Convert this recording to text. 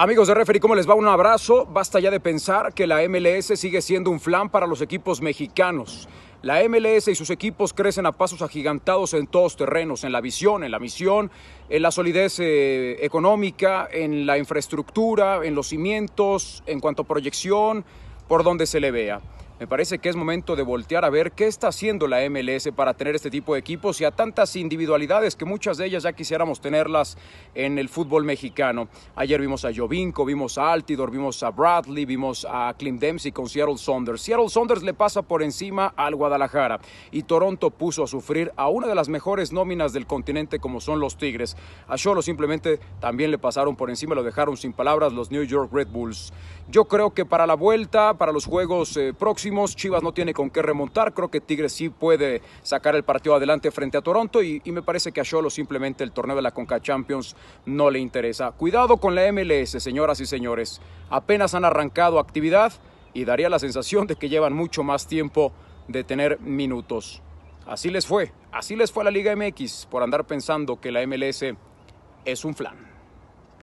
Amigos de Referee, ¿cómo les va? Un abrazo. Basta ya de pensar que la MLS sigue siendo un flan para los equipos mexicanos. La MLS y sus equipos crecen a pasos agigantados en todos terrenos, en la visión, en la misión, en la solidez eh, económica, en la infraestructura, en los cimientos, en cuanto a proyección, por donde se le vea. Me parece que es momento de voltear a ver qué está haciendo la MLS para tener este tipo de equipos y a tantas individualidades que muchas de ellas ya quisiéramos tenerlas en el fútbol mexicano. Ayer vimos a Jovinko, vimos a Altidor, vimos a Bradley, vimos a Klim Dempsey con Seattle Saunders. Seattle Saunders le pasa por encima al Guadalajara y Toronto puso a sufrir a una de las mejores nóminas del continente como son los Tigres. A Cholo simplemente también le pasaron por encima, lo dejaron sin palabras los New York Red Bulls. Yo creo que para la vuelta, para los juegos eh, próximos, Chivas no tiene con qué remontar. Creo que Tigres sí puede sacar el partido adelante frente a Toronto y, y me parece que a simplemente el torneo de la Conca Champions no le interesa. Cuidado con la MLS, señoras y señores. Apenas han arrancado actividad y daría la sensación de que llevan mucho más tiempo de tener minutos. Así les fue, así les fue a la Liga MX por andar pensando que la MLS es un flan.